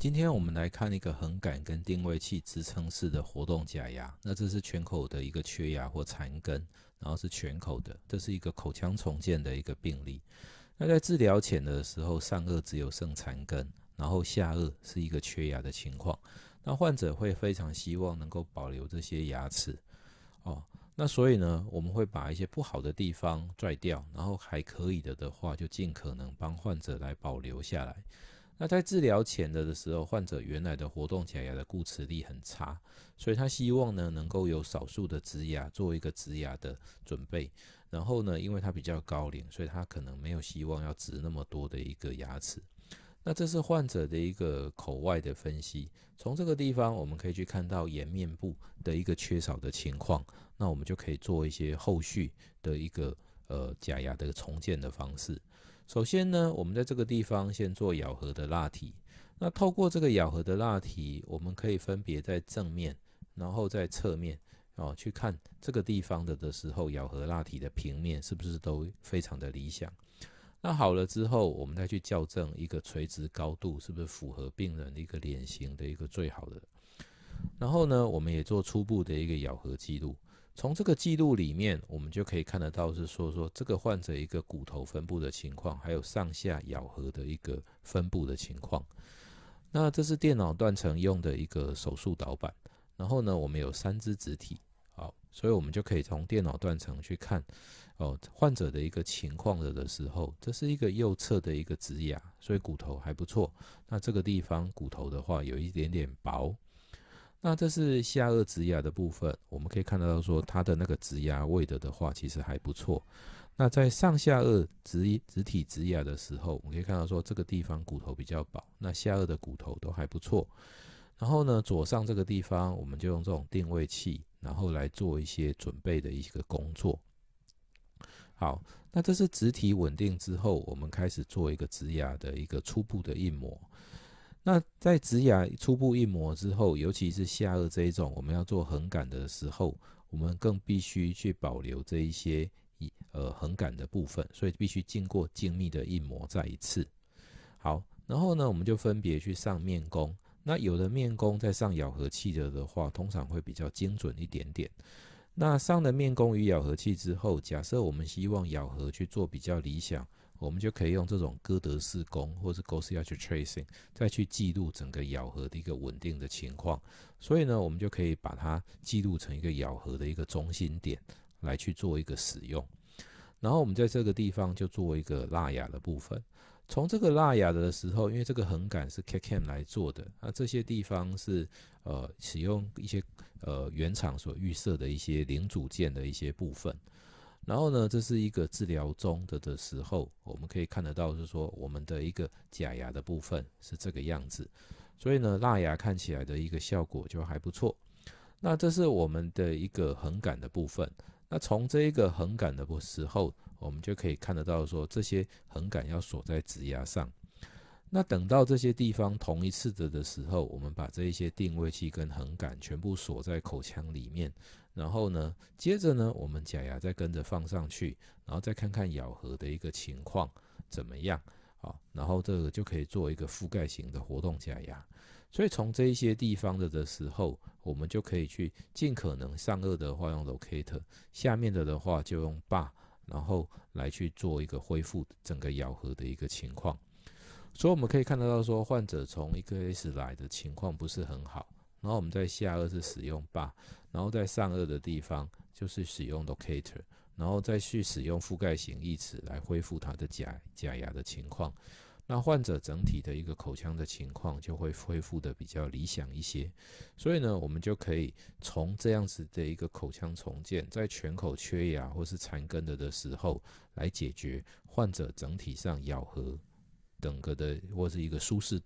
今天我们来看一个横杆跟定位器支撑式的活动假牙。那这是全口的一个缺牙或残根，然后是全口的，这是一个口腔重建的一个病例。那在治疗前的时候，上颚只有剩残根，然后下颚是一个缺牙的情况。那患者会非常希望能够保留这些牙齿哦。那所以呢，我们会把一些不好的地方拽掉，然后还可以的的话，就尽可能帮患者来保留下来。那在治疗前的的时候，患者原来的活动假牙的固齿力很差，所以他希望呢能够有少数的植牙做一个植牙的准备。然后呢，因为他比较高龄，所以他可能没有希望要植那么多的一个牙齿。那这是患者的一个口外的分析，从这个地方我们可以去看到颜面部的一个缺少的情况，那我们就可以做一些后续的一个。呃，假牙的重建的方式。首先呢，我们在这个地方先做咬合的蜡体。那透过这个咬合的蜡体，我们可以分别在正面，然后在侧面，哦，去看这个地方的的时候，咬合蜡体的平面是不是都非常的理想。那好了之后，我们再去校正一个垂直高度，是不是符合病人的一个脸型的一个最好的？然后呢，我们也做初步的一个咬合记录。从这个记录里面，我们就可以看得到，是说说这个患者一个骨头分布的情况，还有上下咬合的一个分布的情况。那这是电脑断层用的一个手术导板，然后呢，我们有三只肢体，好，所以我们就可以从电脑断层去看哦患者的一个情况的的时候，这是一个右侧的一个植牙，所以骨头还不错。那这个地方骨头的话，有一点点薄。那这是下颚植牙的部分，我们可以看到说它的那个植牙位的的话，其实还不错。那在上下颚植植体植牙的时候，我们可以看到说这个地方骨头比较薄，那下颚的骨头都还不错。然后呢，左上这个地方我们就用这种定位器，然后来做一些准备的一个工作。好，那这是植体稳定之后，我们开始做一个植牙的一个初步的印模。那在植牙初步印模之后，尤其是下颚这一种，我们要做横杆的时候，我们更必须去保留这一些呃横杆的部分，所以必须经过精密的印模再一次。好，然后呢，我们就分别去上面弓。那有的面弓在上咬合器的的话，通常会比较精准一点点。那上了面弓与咬合器之后，假设我们希望咬合去做比较理想。我们就可以用这种歌德式弓或是 GoSia 去 tracing，再去记录整个咬合的一个稳定的情况，所以呢，我们就可以把它记录成一个咬合的一个中心点，来去做一个使用。然后我们在这个地方就做一个拉牙的部分。从这个拉牙的时候，因为这个横杆是 Kcam 来做的，那这些地方是呃使用一些呃原厂所预设的一些零组件的一些部分。然后呢，这是一个治疗中的的时候，我们可以看得到，是说我们的一个假牙的部分是这个样子，所以呢，蜡牙看起来的一个效果就还不错。那这是我们的一个横杆的部分，那从这一个横杆的时候，我们就可以看得到说这些横杆要锁在指牙上。那等到这些地方同一次的的时候，我们把这一些定位器跟横杆全部锁在口腔里面，然后呢，接着呢，我们假牙再跟着放上去，然后再看看咬合的一个情况怎么样，好，然后这个就可以做一个覆盖型的活动假牙。所以从这一些地方的的时候，我们就可以去尽可能上颚的话用 Locator，下面的的话就用 bar，然后来去做一个恢复整个咬合的一个情况。所以我们可以看得到，说患者从一个 S 来的情况不是很好。然后我们在下颚是使用 bar。然后在上颚的地方就是使用 Locator，然后再去使用覆盖型义齿来恢复他的假假牙的情况。那患者整体的一个口腔的情况就会恢复的比较理想一些。所以呢，我们就可以从这样子的一个口腔重建，在全口缺牙或是残根的的时候来解决患者整体上咬合。整个的，或是一个舒适度。